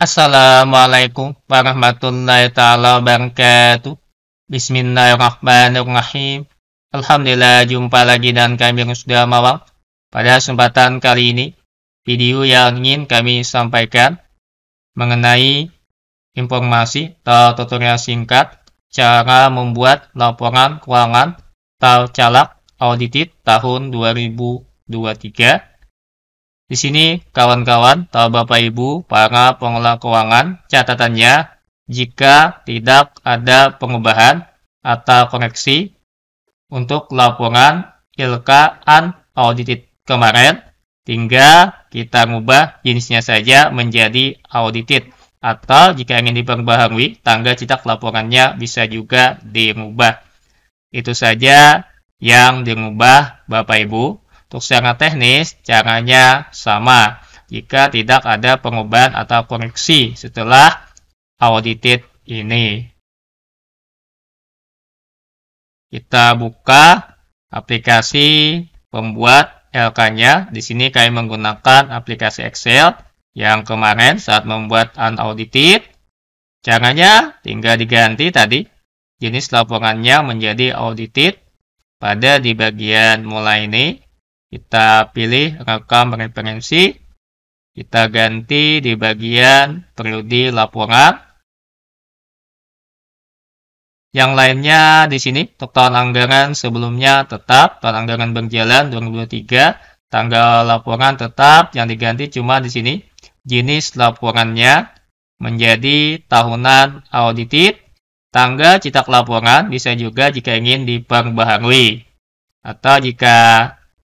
Assalamualaikum warahmatullahi taala wabarakatuh. Bismillahirrahmanirrahim. Alhamdulillah jumpa lagi dan kami sudah mawal. Pada kesempatan kali ini, video yang ingin kami sampaikan mengenai informasi atau tutorial singkat cara membuat laporan keuangan atau calak audited tahun 2023 di sini, kawan-kawan, atau Bapak Ibu, para pengelola keuangan, catatannya, jika tidak ada pengubahan atau koneksi untuk laporan ILKA unaudited kemarin, tinggal kita ubah jenisnya saja menjadi audited. Atau jika ingin diperbaharui, tanggal cetak laporannya bisa juga diubah. Itu saja yang diubah Bapak Ibu. Untuk secara teknis, caranya sama jika tidak ada pengubahan atau koreksi setelah audited ini. Kita buka aplikasi pembuat LK-nya. Di sini kami menggunakan aplikasi Excel yang kemarin saat membuat unaudited. Caranya tinggal diganti tadi jenis laporannya menjadi audited pada di bagian mulai ini kita pilih rekam referensi. Kita ganti di bagian periode laporan. Yang lainnya di sini, untuk tahun anggaran sebelumnya tetap, tahun anggaran berjalan 2023, tanggal laporan tetap, yang diganti cuma di sini, jenis laporannya menjadi tahunan audited, tanggal cetak laporan bisa juga jika ingin diperbaharui, atau jika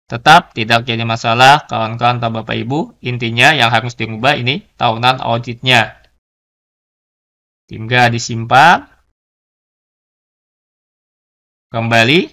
Tetap tidak jadi masalah kawan-kawan atau Bapak Ibu, intinya yang harus diubah ini tahunan auditnya. Tinggal disimpan. Kembali.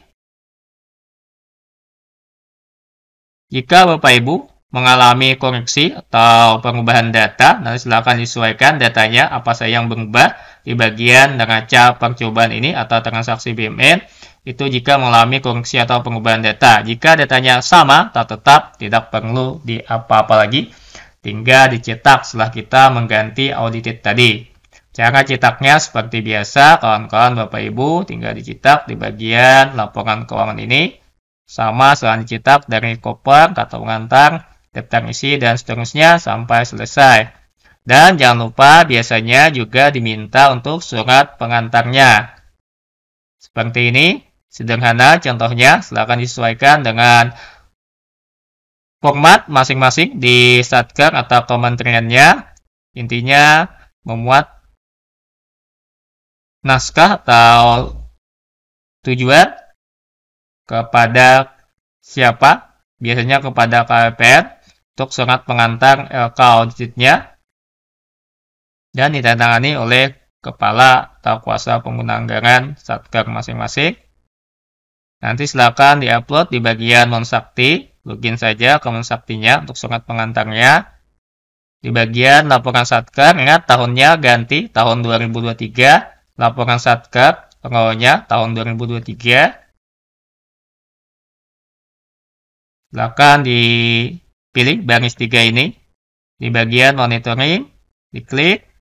Jika Bapak Ibu mengalami koreksi atau pengubahan data, nanti silakan disesuaikan datanya apa saja yang berubah di bagian neraca percobaan ini atau transaksi BMN itu jika mengalami koreksi atau pengubahan data. Jika datanya sama tak tetap tidak perlu di apa-apa lagi tinggal dicetak setelah kita mengganti audited tadi. Cara cetaknya seperti biasa, kawan-kawan Bapak Ibu tinggal dicetak di bagian laporan keuangan ini. Sama selain dicetak dari koper, kata pengantar, daftar isi, dan seterusnya sampai selesai. Dan jangan lupa biasanya juga diminta untuk surat pengantarnya. Seperti ini, sederhana contohnya silahkan disesuaikan dengan format masing-masing di Satker atau kementeriannya. Intinya memuat naskah atau tujuan kepada siapa? Biasanya kepada KPR untuk surat pengantar LK eh, auditnya dan ditandatangani oleh kepala atau kuasa pengguna anggaran satker masing-masing. Nanti silakan diupload di bagian Monsakti, login saja ke Monsaktinya untuk surat pengantarnya. Di bagian laporan satker, ingat tahunnya ganti tahun 2023, laporan satker pengawalnya tahun 2023. Silakan dipilih baris tiga ini. Di bagian monitoring, diklik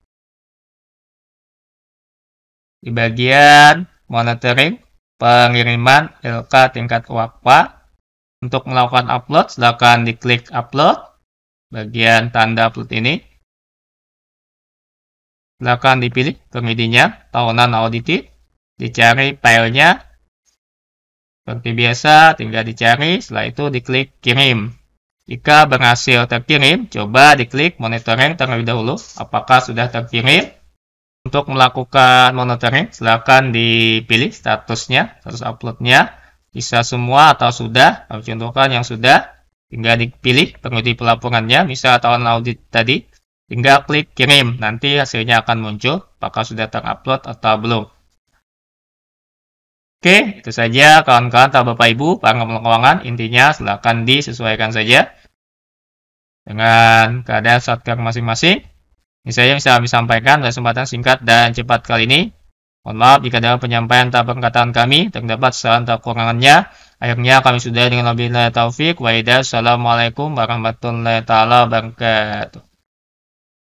di bagian monitoring pengiriman LK tingkat wakfa. Untuk melakukan upload, silakan diklik upload bagian tanda upload ini. Silakan dipilih komedinya, tahunan audited, dicari filenya. Seperti biasa, tinggal dicari, setelah itu diklik kirim. Jika berhasil terkirim, coba diklik monitoring terlebih dahulu apakah sudah terkirim. Untuk melakukan monitoring, silakan dipilih statusnya, status uploadnya, bisa semua atau sudah, kami contohkan yang sudah, tinggal dipilih pengutip pelaporannya, bisa tahun audit tadi, tinggal klik kirim, nanti hasilnya akan muncul, apakah sudah terupload atau belum. Oke, itu saja kawan-kawan atau Bapak Ibu, para keuangan, intinya silahkan disesuaikan saja dengan keadaan satker masing-masing. Ini saya yang bisa kami sampaikan dalam kesempatan singkat dan cepat kali ini. Mohon maaf jika dalam penyampaian tak perkataan kami terdapat salah atau kekurangannya. Akhirnya kami sudah dengan layak taufik Waidah. Assalamualaikum warahmatullahi wabarakatuh.